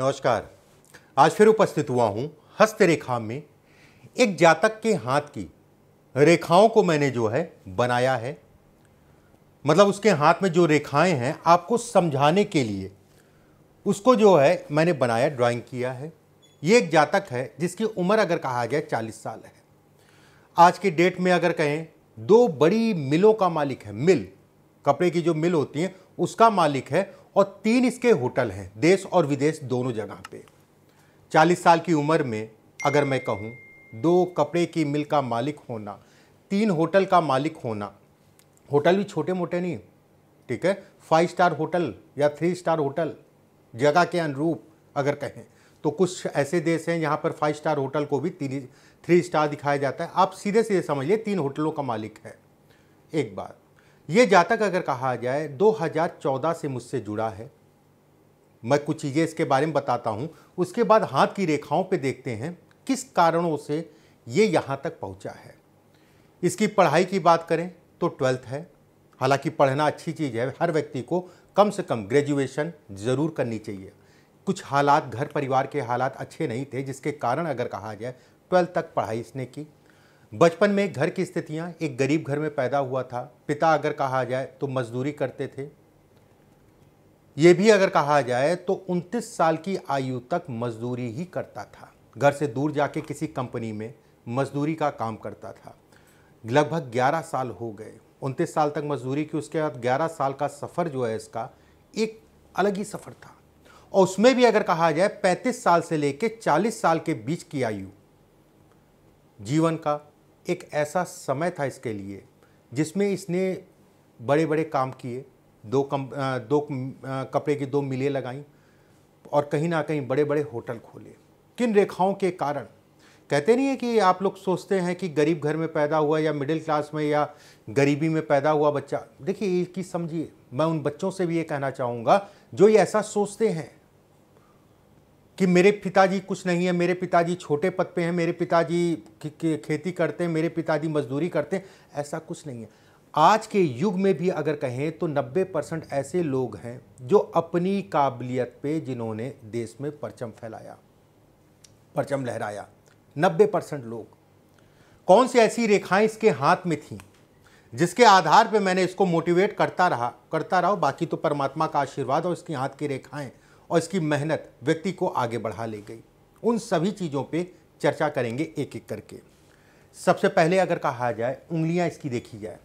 नमस्कार आज फिर उपस्थित हुआ हूँ हस्त रेखा में एक जातक के हाथ की रेखाओं को मैंने जो है बनाया है मतलब उसके हाथ में जो रेखाएं हैं आपको समझाने के लिए उसको जो है मैंने बनाया ड्राइंग किया है ये एक जातक है जिसकी उम्र अगर कहा जाए चालीस साल है आज के डेट में अगर कहें दो बड़ी मिलों का मालिक है मिल कपड़े की जो मिल होती है उसका मालिक है और तीन इसके होटल हैं देश और विदेश दोनों जगह पे 40 साल की उम्र में अगर मैं कहूँ दो कपड़े की मिल का मालिक होना तीन होटल का मालिक होना होटल भी छोटे मोटे नहीं ठीक है फाइव स्टार होटल या थ्री स्टार होटल जगह के अनुरूप अगर कहें तो कुछ ऐसे देश हैं जहाँ पर फाइव स्टार होटल को भी तीन थ्री स्टार दिखाया जाता है आप सीधे सीधे समझिए तीन होटलों का मालिक है एक बार ये जातक अगर कहा जाए 2014 से मुझसे जुड़ा है मैं कुछ चीज़ें इसके बारे में बताता हूँ उसके बाद हाथ की रेखाओं पे देखते हैं किस कारणों से ये यहाँ तक पहुँचा है इसकी पढ़ाई की बात करें तो ट्वेल्थ है हालांकि पढ़ना अच्छी चीज़ है हर व्यक्ति को कम से कम ग्रेजुएशन ज़रूर करनी चाहिए कुछ हालात घर परिवार के हालात अच्छे नहीं थे जिसके कारण अगर कहा जाए ट्वेल्थ तक पढ़ाई इसने की बचपन में घर की स्थितियाँ एक गरीब घर में पैदा हुआ था पिता अगर कहा जाए तो मजदूरी करते थे ये भी अगर कहा जाए तो 29 साल की आयु तक मजदूरी ही करता था घर से दूर जाके किसी कंपनी में मजदूरी का काम करता था लगभग 11 साल हो गए 29 साल तक मजदूरी की उसके बाद 11 साल का सफ़र जो है इसका एक अलग ही सफ़र था और उसमें भी अगर कहा जाए 35 साल से लेकर 40 साल के बीच की आयु जीवन का एक ऐसा समय था इसके लिए जिसमें इसने बड़े बड़े काम किए दो कम दो कपड़े की दो मिलें लगाई और कहीं ना कहीं बड़े बड़े होटल खोले किन रेखाओं के कारण कहते नहीं है कि आप लोग सोचते हैं कि गरीब घर में पैदा हुआ या मिडिल क्लास में या गरीबी में पैदा हुआ बच्चा देखिए एक चीज़ समझिए मैं उन बच्चों से भी ये कहना चाहूँगा जो ये ऐसा सोचते हैं कि मेरे पिताजी कुछ नहीं है मेरे पिताजी छोटे पद पे हैं मेरे पिताजी खेती करते हैं मेरे पिताजी मजदूरी करते हैं ऐसा कुछ नहीं है आज के युग में भी अगर कहें तो 90 परसेंट ऐसे लोग हैं जो अपनी काबिलियत पे जिन्होंने देश में परचम फैलाया परचम लहराया 90 परसेंट लोग कौन सी ऐसी रेखाएं इसके हाथ में थीं जिसके आधार पे मैंने इसको मोटिवेट करता रहा करता रहा बाकी तो परमात्मा का आशीर्वाद और इसके हाथ की रेखाएं और इसकी मेहनत व्यक्ति को आगे बढ़ा ले गई उन सभी चीज़ों पे चर्चा करेंगे एक एक करके सबसे पहले अगर कहा जाए उंगलियां इसकी देखी जाए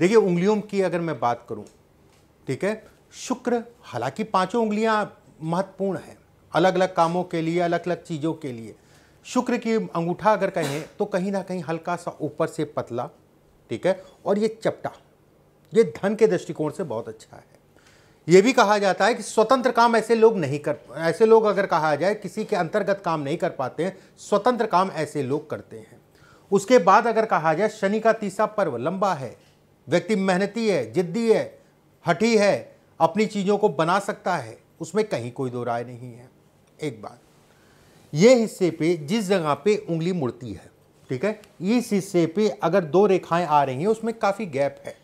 देखिए उंगलियों की अगर मैं बात करूं ठीक है शुक्र हालांकि पांचों उंगलियां महत्वपूर्ण हैं अलग अलग कामों के लिए अलग अलग चीज़ों के लिए शुक्र की अंगूठा अगर कहें तो कहीं ना कहीं हल्का सा ऊपर से पतला ठीक है और ये चपटा ये धन के दृष्टिकोण से बहुत अच्छा है ये भी कहा जाता है कि स्वतंत्र काम ऐसे लोग नहीं कर ऐसे लोग अगर कहा जाए किसी के अंतर्गत काम नहीं कर पाते हैं स्वतंत्र काम ऐसे लोग करते हैं उसके बाद अगर कहा जाए शनि का तीसरा पर्व लंबा है व्यक्ति मेहनती है जिद्दी है हठी है अपनी चीज़ों को बना सकता है उसमें कहीं कोई दो राय नहीं है एक बात ये हिस्से पे जिस जगह पे उंगली मुड़ती है ठीक है इस हिस्से पे अगर दो रेखाएं आ रही हैं उसमें काफ़ी गैप है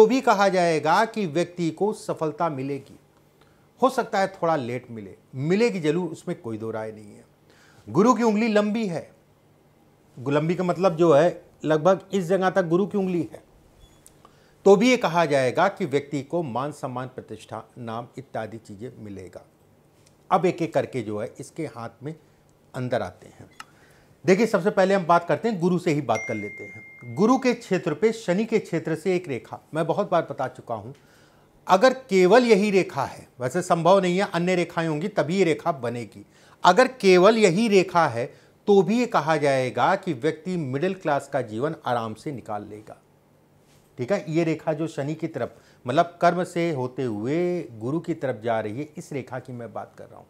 तो भी कहा जाएगा कि व्यक्ति को सफलता मिलेगी हो सकता है थोड़ा लेट मिले मिलेगी जरूर उसमें कोई दो राय नहीं है गुरु की उंगली लंबी है लंबी का मतलब जो है लगभग इस जगह तक गुरु की उंगली है तो भी ये कहा जाएगा कि व्यक्ति को मान सम्मान प्रतिष्ठा नाम इत्यादि चीज़ें मिलेगा अब एक एक करके जो है इसके हाथ में अंदर आते हैं देखिए सबसे पहले हम बात करते हैं गुरु से ही बात कर लेते हैं गुरु के क्षेत्र पे शनि के क्षेत्र से एक रेखा मैं बहुत बार बता चुका हूं अगर केवल यही रेखा है वैसे संभव नहीं है अन्य रेखाएं होंगी तभी ये रेखा बनेगी अगर केवल यही रेखा है तो भी ये कहा जाएगा कि व्यक्ति मिडिल क्लास का जीवन आराम से निकाल लेगा ठीक है ये रेखा जो शनि की तरफ मतलब कर्म से होते हुए गुरु की तरफ जा रही है इस रेखा की मैं बात कर रहा हूं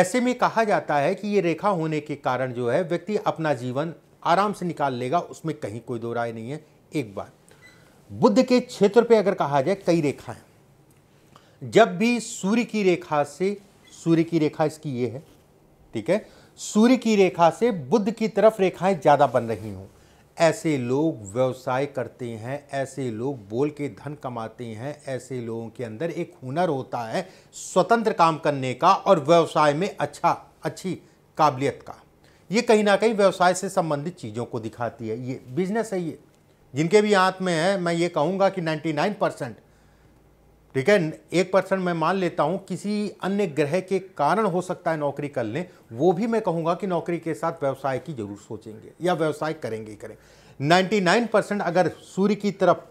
ऐसे में कहा जाता है कि ये रेखा होने के कारण जो है व्यक्ति अपना जीवन आराम से निकाल लेगा उसमें कहीं कोई दो राय नहीं है एक बार बुद्ध के क्षेत्र पे अगर कहा जाए कई रेखाएं जब भी सूर्य की रेखा से सूर्य की रेखा इसकी ये है ठीक है सूर्य की रेखा से बुद्ध की तरफ रेखाएं ज़्यादा बन रही हूं ऐसे लोग व्यवसाय करते हैं ऐसे लोग बोल के धन कमाते हैं ऐसे लोगों के अंदर एक हुनर होता है स्वतंत्र काम करने का और व्यवसाय में अच्छा अच्छी काबिलियत का ये कहीं ना कहीं व्यवसाय से संबंधित चीज़ों को दिखाती है ये बिजनेस है ये जिनके भी हाथ में है मैं ये कहूँगा कि 99 परसेंट ठीक है एक परसेंट मैं मान लेता हूँ किसी अन्य ग्रह के कारण हो सकता है नौकरी कर लें वो भी मैं कहूँगा कि नौकरी के साथ व्यवसाय की जरूर सोचेंगे या व्यवसाय करेंगे ही करें नाइन्टी परसेंट अगर सूर्य की तरफ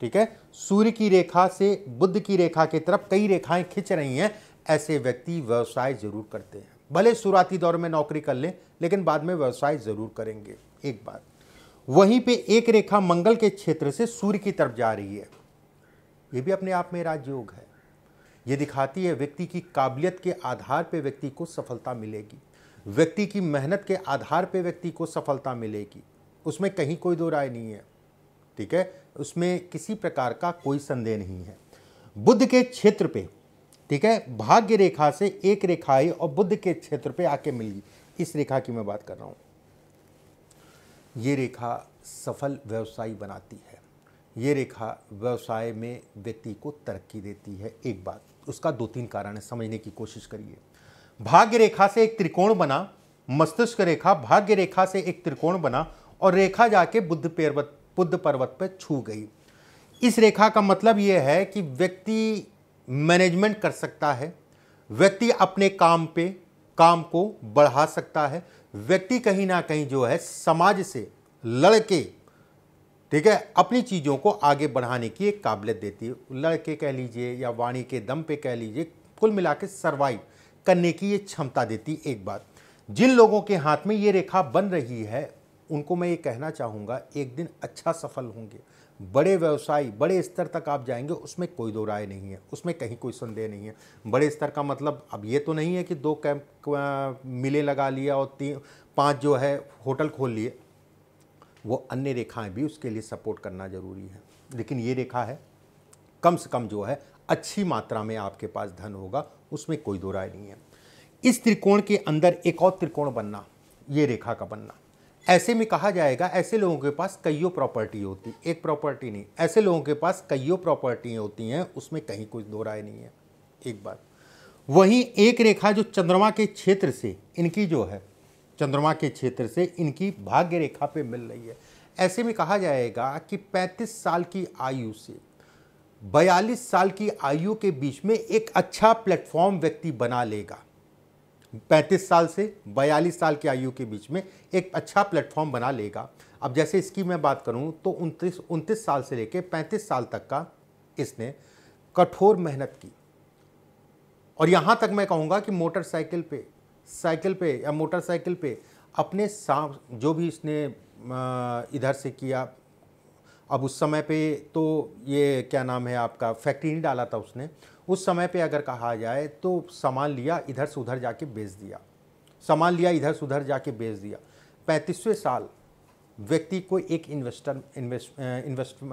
ठीक है सूर्य की रेखा से बुद्ध की रेखा की तरफ कई रेखाएं खिंच रही हैं ऐसे व्यक्ति व्यवसाय जरूर करते हैं भले शुरुआती दौर में नौकरी कर लें लेकिन बाद में व्यवसाय ज़रूर करेंगे एक बात वहीं पे एक रेखा मंगल के क्षेत्र से सूर्य की तरफ जा रही है ये भी अपने आप में राजयोग है ये दिखाती है व्यक्ति की काबिलियत के आधार पर व्यक्ति को सफलता मिलेगी व्यक्ति की मेहनत के आधार पर व्यक्ति को सफलता मिलेगी उसमें कहीं कोई दो राय नहीं है ठीक है उसमें किसी प्रकार का कोई संदेह नहीं है बुद्ध के क्षेत्र पे ठीक है भाग्य रेखा से एक रेखा आई और बुद्ध के क्षेत्र पे आके मिली इस रेखा की मैं बात कर रहा हूं ये रेखा सफल व्यवसायी बनाती है ये रेखा व्यवसाय में व्यक्ति को तरक्की देती है एक बात उसका दो तीन कारण है समझने की कोशिश करिए भाग्य रेखा से एक त्रिकोण बना मस्तिष्क रेखा भाग्य रेखा से एक त्रिकोण बना और रेखा जाके बुद्ध पर्वत बुद्ध पर्वत पर छू गई इस रेखा का मतलब यह है कि व्यक्ति मैनेजमेंट कर सकता है व्यक्ति अपने काम पे काम को बढ़ा सकता है व्यक्ति कहीं ना कहीं जो है समाज से लड़के ठीक है अपनी चीज़ों को आगे बढ़ाने की एक काबिलियत देती है लड़के कह लीजिए या वाणी के दम पे कह लीजिए कुल मिला के सर्वाइव करने की ये क्षमता देती एक बात जिन लोगों के हाथ में ये रेखा बन रही है उनको मैं ये कहना चाहूँगा एक दिन अच्छा सफल होंगे बड़े व्यवसाय बड़े स्तर तक आप जाएंगे उसमें कोई दो राय नहीं है उसमें कहीं कोई संदेह नहीं है बड़े स्तर का मतलब अब ये तो नहीं है कि दो कैंप मिले लगा लिया और तीन पाँच जो है होटल खोल लिए वो अन्य रेखाएं भी उसके लिए सपोर्ट करना ज़रूरी है लेकिन ये रेखा है कम से कम जो है अच्छी मात्रा में आपके पास धन होगा उसमें कोई दो राय नहीं है इस त्रिकोण के अंदर एक और त्रिकोण बनना ये रेखा का बनना ऐसे में कहा जाएगा ऐसे लोगों के पास कईयों प्रॉपर्टी होती एक प्रॉपर्टी नहीं ऐसे लोगों के पास कईयों प्रॉपर्टी होती हैं उसमें कहीं कुछ दो राय नहीं है एक बात वहीं एक रेखा जो चंद्रमा के क्षेत्र से इनकी जो है चंद्रमा के क्षेत्र से इनकी भाग्य रेखा पे मिल रही है ऐसे में कहा जाएगा कि 35 साल की आयु से 42 साल की आयु के बीच में एक अच्छा प्लेटफॉर्म व्यक्ति बना लेगा पैंतीस साल से बयालीस साल की आयु के बीच में एक अच्छा प्लेटफॉर्म बना लेगा अब जैसे इसकी मैं बात करूं तो उनतीस उनतीस साल से लेकर पैंतीस साल तक का इसने कठोर मेहनत की और यहाँ तक मैं कहूँगा कि मोटरसाइकिल पे साइकिल पे या मोटरसाइकिल पे अपने साफ जो भी इसने इधर से किया अब उस समय पे तो ये क्या नाम है आपका फैक्ट्री नहीं डाला था उसने उस समय पे अगर कहा जाए तो सामान लिया इधर से उधर जाके बेच दिया सामान लिया इधर से उधर जाके बेच दिया पैंतीसवें साल व्यक्ति को एक इन्वेस्टर इन्वेस्ट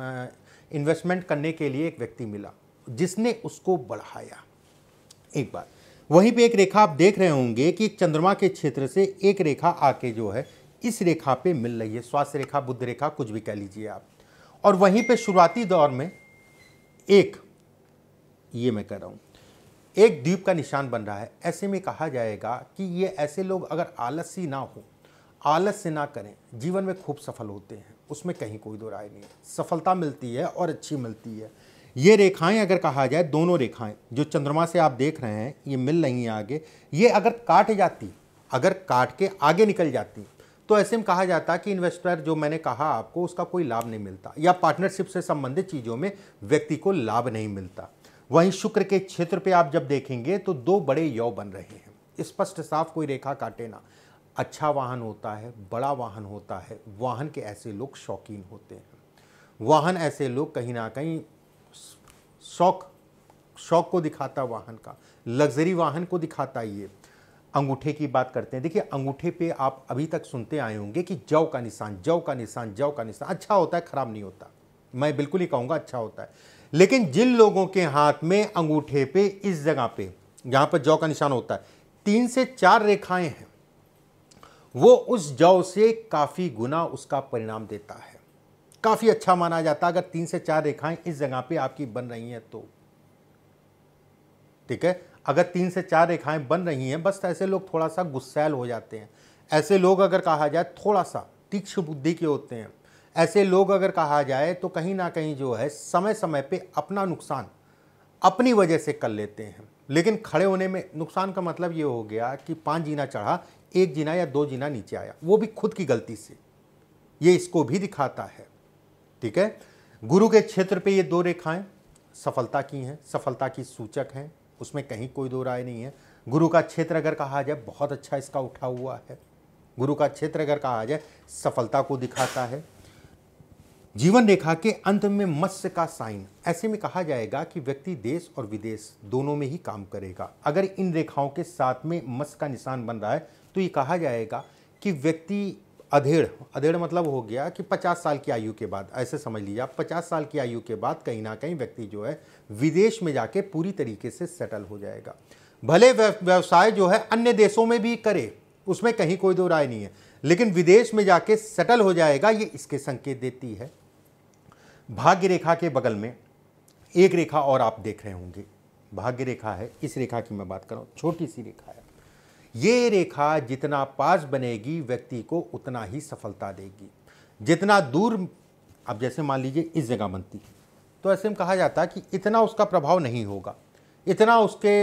इन्वेस्टमेंट करने के लिए एक व्यक्ति मिला जिसने उसको बढ़ाया एक बार वहीं पे एक रेखा आप देख रहे होंगे कि चंद्रमा के क्षेत्र से एक रेखा आके जो है इस रेखा पे मिल रही है स्वास्थ्य रेखा बुद्ध रेखा कुछ भी कह लीजिए आप और वहीं पे शुरुआती दौर में एक ये मैं कह रहा हूँ एक द्वीप का निशान बन रहा है ऐसे में कहा जाएगा कि ये ऐसे लोग अगर आलसी ना हो आलस्य ना करें जीवन में खूब सफल होते हैं उसमें कहीं कोई दो राय नहीं है सफलता मिलती है और अच्छी मिलती है ये रेखाएं अगर कहा जाए दोनों रेखाएं जो चंद्रमा से आप देख रहे हैं ये मिल रही हैं आगे ये अगर काट जाती अगर काट के आगे निकल जाती तो ऐसे में कहा जाता है कि इन्वेस्टर जो मैंने कहा आपको उसका कोई लाभ नहीं मिलता या पार्टनरशिप से संबंधित चीज़ों में व्यक्ति को लाभ नहीं मिलता वहीं शुक्र के क्षेत्र पे आप जब देखेंगे तो दो बड़े यौ बन रहे हैं स्पष्ट साफ कोई रेखा काटे ना अच्छा वाहन होता है बड़ा वाहन होता है वाहन के ऐसे लोग शौकीन होते हैं वाहन ऐसे लोग कहीं ना कहीं शौक शौक को दिखाता वाहन का लग्जरी वाहन को दिखाता ये अंगूठे की बात करते हैं देखिए अंगूठे पे आप अभी तक सुनते आए होंगे कि जव का निशान जव का निशान जव का निशान अच्छा होता है खराब नहीं होता मैं बिल्कुल ही कहूँगा अच्छा होता है लेकिन जिन लोगों के हाथ में अंगूठे पे इस जगह पे यहाँ पर जौ का निशान होता है तीन से चार रेखाएं हैं वो उस जौ से काफ़ी गुना उसका परिणाम देता है काफ़ी अच्छा माना जाता है अगर तीन से चार रेखाएं इस जगह पे आपकी बन रही हैं तो ठीक है अगर तीन से चार रेखाएं बन रही हैं बस ऐसे लोग थोड़ा सा गुस्सैल हो जाते हैं ऐसे लोग अगर कहा जाए थोड़ा सा तीक्ष्ण बुद्धि के होते हैं ऐसे लोग अगर कहा जाए तो कहीं ना कहीं जो है समय समय पे अपना नुकसान अपनी वजह से कर लेते हैं लेकिन खड़े होने में नुकसान का मतलब ये हो गया कि पाँच जीना चढ़ा एक जीना या दो जीना नीचे आया वो भी खुद की गलती से ये इसको भी दिखाता है ठीक है गुरु के क्षेत्र पे ये दो रेखाएं सफलता की हैं सफलता की सूचक हैं उसमें कहीं कोई दो राय नहीं है गुरु का क्षेत्र अगर कहा जाए बहुत अच्छा इसका उठा हुआ है गुरु का क्षेत्र अगर कहा जाए सफलता को दिखाता है जीवन रेखा के अंत में मत्स्य का साइन ऐसे में कहा जाएगा कि व्यक्ति देश और विदेश दोनों में ही काम करेगा अगर इन रेखाओं के साथ में मत्स्य का निशान बन रहा है तो ये कहा जाएगा कि व्यक्ति अधेड़ अधेड़ मतलब हो गया कि 50 साल की आयु के बाद ऐसे समझ लीजिए आप 50 साल की आयु के बाद कहीं ना कहीं व्यक्ति जो है विदेश में जाके पूरी तरीके से सेटल हो जाएगा भले व्यवसाय जो है अन्य देशों में भी करे उसमें कहीं कोई दो राय नहीं है लेकिन विदेश में जाके सेटल हो जाएगा ये इसके संकेत देती है भाग्य रेखा के बगल में एक रेखा और आप देख रहे होंगे भाग्य रेखा है इस रेखा की मैं बात कर रहा हूँ छोटी सी रेखा है ये रेखा जितना पास बनेगी व्यक्ति को उतना ही सफलता देगी जितना दूर अब जैसे मान लीजिए इस जगह बनती तो ऐसे में कहा जाता है कि इतना उसका प्रभाव नहीं होगा इतना उसके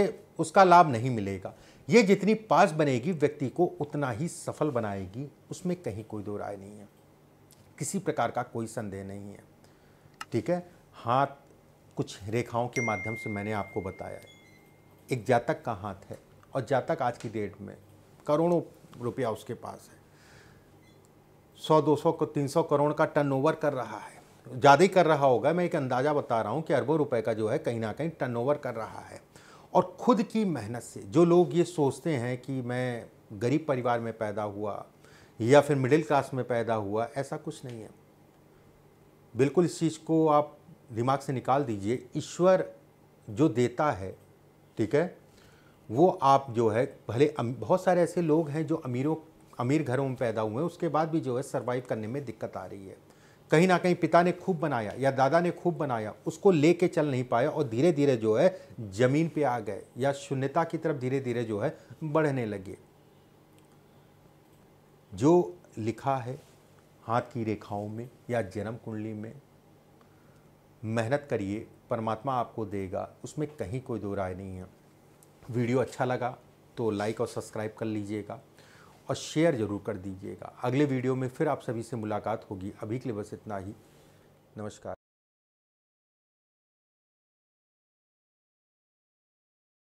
उसका लाभ नहीं मिलेगा ये जितनी पास बनेगी व्यक्ति को उतना ही सफल बनाएगी उसमें कहीं कोई दो राय नहीं है किसी प्रकार का कोई संदेह नहीं है ठीक है हाथ कुछ रेखाओं के माध्यम से मैंने आपको बताया है एक जातक का हाथ है और जातक आज की डेट में करोड़ों रुपया उसके पास है सौ दो सौ तीन सौ करोड़ का टर्नओवर कर रहा है ज़्यादा ही कर रहा होगा मैं एक अंदाज़ा बता रहा हूँ कि अरबों रुपए का जो है कहीं ना कहीं टर्नओवर कर रहा है और ख़ुद की मेहनत से जो लोग ये सोचते हैं कि मैं गरीब परिवार में पैदा हुआ या फिर मिडिल क्लास में पैदा हुआ ऐसा कुछ नहीं है बिल्कुल इस चीज़ को आप दिमाग से निकाल दीजिए ईश्वर जो देता है ठीक है वो आप जो है भले बहुत सारे ऐसे लोग हैं जो अमीरों अमीर घरों में पैदा हुए हैं उसके बाद भी जो है सर्वाइव करने में दिक्कत आ रही है कहीं ना कहीं पिता ने खूब बनाया या दादा ने खूब बनाया उसको ले कर चल नहीं पाया और धीरे धीरे जो है ज़मीन पे आ गए या शून्यता की तरफ धीरे धीरे जो है बढ़ने लगे जो लिखा है हाथ की रेखाओं में या जन्म कुंडली में मेहनत करिए परमात्मा आपको देगा उसमें कहीं कोई दो राय नहीं है वीडियो अच्छा लगा तो लाइक और सब्सक्राइब कर लीजिएगा और शेयर ज़रूर कर दीजिएगा अगले वीडियो में फिर आप सभी से मुलाकात होगी अभी के लिए बस इतना ही नमस्कार